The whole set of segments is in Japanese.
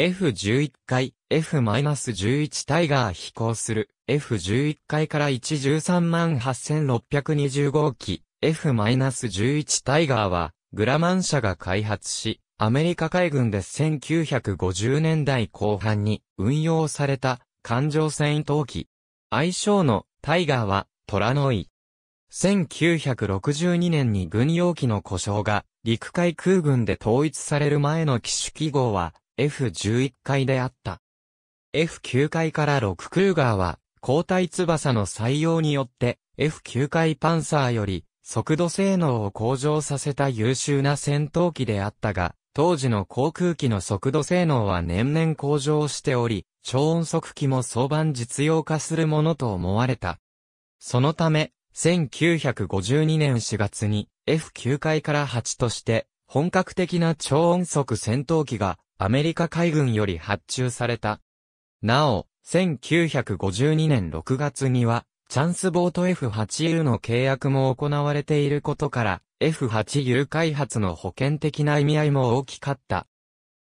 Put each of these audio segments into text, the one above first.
F11 回、F-11 タイガー飛行する、F11 回から1 3 8 6 2 5号機、F-11 タイガーは、グラマン社が開発し、アメリカ海軍で1950年代後半に運用された艦上戦闘機。愛称のタイガーは虎の井。1962年に軍用機の故障が陸海空軍で統一される前の機種記号は F11 回であった。F9 回から6クルーガーは、交代翼の採用によって、F9 回パンサーより、速度性能を向上させた優秀な戦闘機であったが、当時の航空機の速度性能は年々向上しており、超音速機も相番実用化するものと思われた。そのため、1952年4月に F9 回から8として、本格的な超音速戦闘機がアメリカ海軍より発注された。なお、1952年6月には、チャンスボート F8U の契約も行われていることから、F8U 開発の保険的な意味合いも大きかった。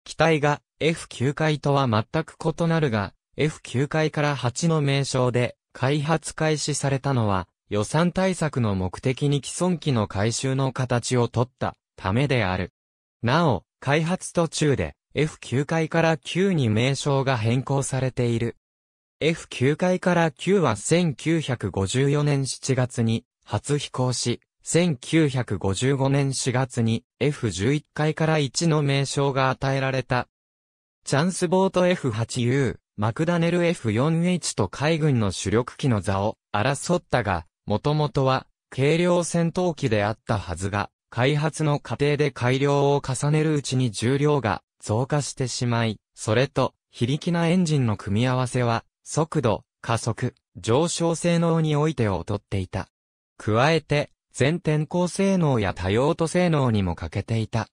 機体が F9 回とは全く異なるが、F9 回から8の名称で開発開始されたのは、予算対策の目的に既存機の回収の形をとったためである。なお、開発途中で F9 階から9に名称が変更されている。F9 階から9は1954年7月に初飛行し、1955年4月に F11 階から1の名称が与えられた。チャンスボート F8U、マクダネル F4H と海軍の主力機の座を争ったが、もともとは軽量戦闘機であったはずが、開発の過程で改良を重ねるうちに重量が増加してしまい、それと、非力なエンジンの組み合わせは、速度、加速、上昇性能において劣っていた。加えて、全天候性能や多用途性能にも欠けていた。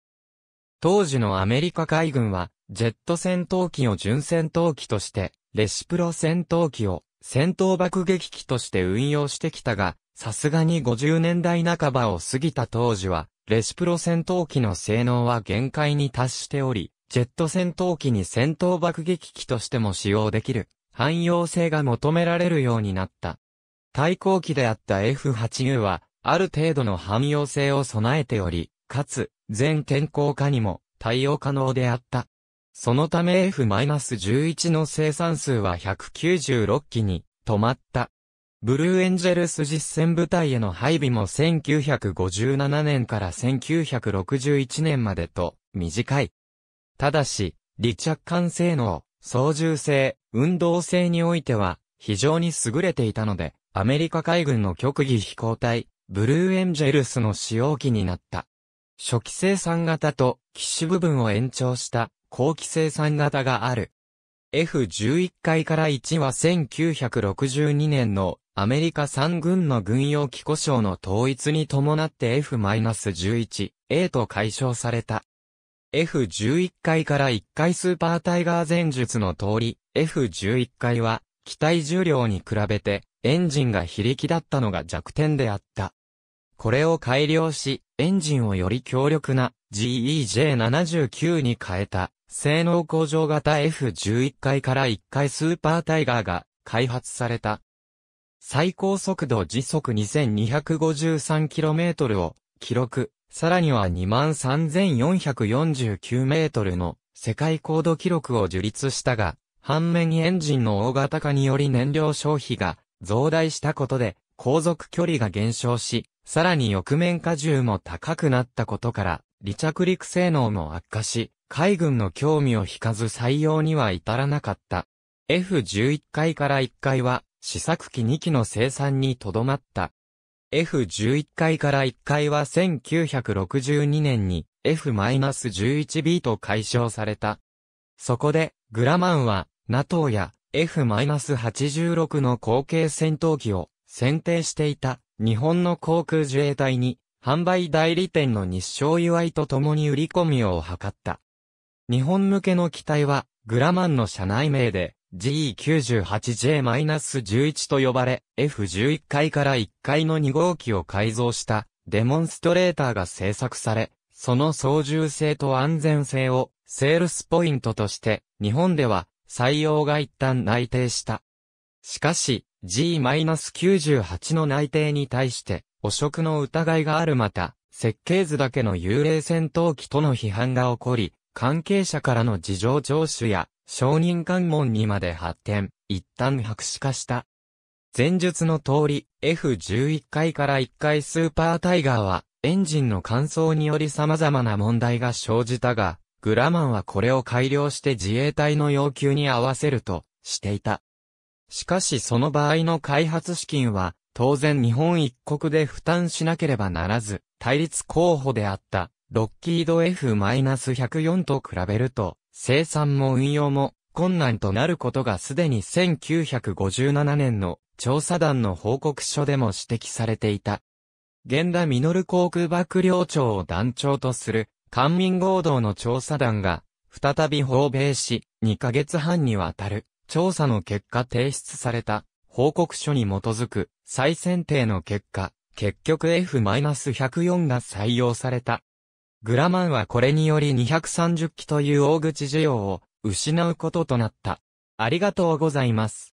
当時のアメリカ海軍は、ジェット戦闘機を純戦闘機として、レシプロ戦闘機を戦闘爆撃機として運用してきたが、さすがに50年代半ばを過ぎた当時は、レシプロ戦闘機の性能は限界に達しており、ジェット戦闘機に戦闘爆撃機としても使用できる、汎用性が求められるようになった。対抗機であった F8U は、ある程度の汎用性を備えており、かつ、全天候化にも対応可能であった。そのため F-11 の生産数は196機に止まった。ブルーエンジェルス実戦部隊への配備も1957年から1961年までと短い。ただし、離着艦性能、操縦性、運動性においては、非常に優れていたので、アメリカ海軍の極技飛行隊、ブルーエンジェルスの使用機になった。初期生産型と機種部分を延長した後期生産型がある。F11 回から1は1962年のアメリカ3軍の軍用機故障の統一に伴って F-11A と解消された。F11 階から1階スーパータイガー前述の通り、F11 階は、機体重量に比べて、エンジンが非力だったのが弱点であった。これを改良し、エンジンをより強力な GEJ79 に変えた、性能向上型 F11 階から1階スーパータイガーが開発された。最高速度時速 2253km を記録。さらには23,449メートルの世界高度記録を樹立したが、反面エンジンの大型化により燃料消費が増大したことで、航続距離が減少し、さらに翼面荷重も高くなったことから、離着陸性能も悪化し、海軍の興味を引かず採用には至らなかった。F11 回から1回は、試作機2機の生産にとどまった。F11 階から1階は1962年に F-11B と解消された。そこで、グラマンは NATO や F-86 の後継戦闘機を選定していた日本の航空自衛隊に販売代理店の日照祝いと共に売り込みを図った。日本向けの機体はグラマンの社内名で g 9 8 j 1 1と呼ばれ、F11 階から1階の2号機を改造したデモンストレーターが製作され、その操縦性と安全性をセールスポイントとして日本では採用が一旦内定した。しかし G-98 の内定に対して汚職の疑いがあるまた設計図だけの幽霊戦闘機との批判が起こり、関係者からの事情聴取や承認関門にまで発展、一旦白紙化した。前述の通り、F11 回から1回スーパータイガーは、エンジンの乾燥により様々な問題が生じたが、グラマンはこれを改良して自衛隊の要求に合わせると、していた。しかしその場合の開発資金は、当然日本一国で負担しなければならず、対立候補であった、ロッキード F-104 と比べると、生産も運用も困難となることがすでに1957年の調査団の報告書でも指摘されていた。現田実航空幕僚長を団長とする官民合同の調査団が再び訪米し2ヶ月半にわたる調査の結果提出された報告書に基づく再選定の結果、結局 F-104 が採用された。グラマンはこれにより230機という大口需要を失うこととなった。ありがとうございます。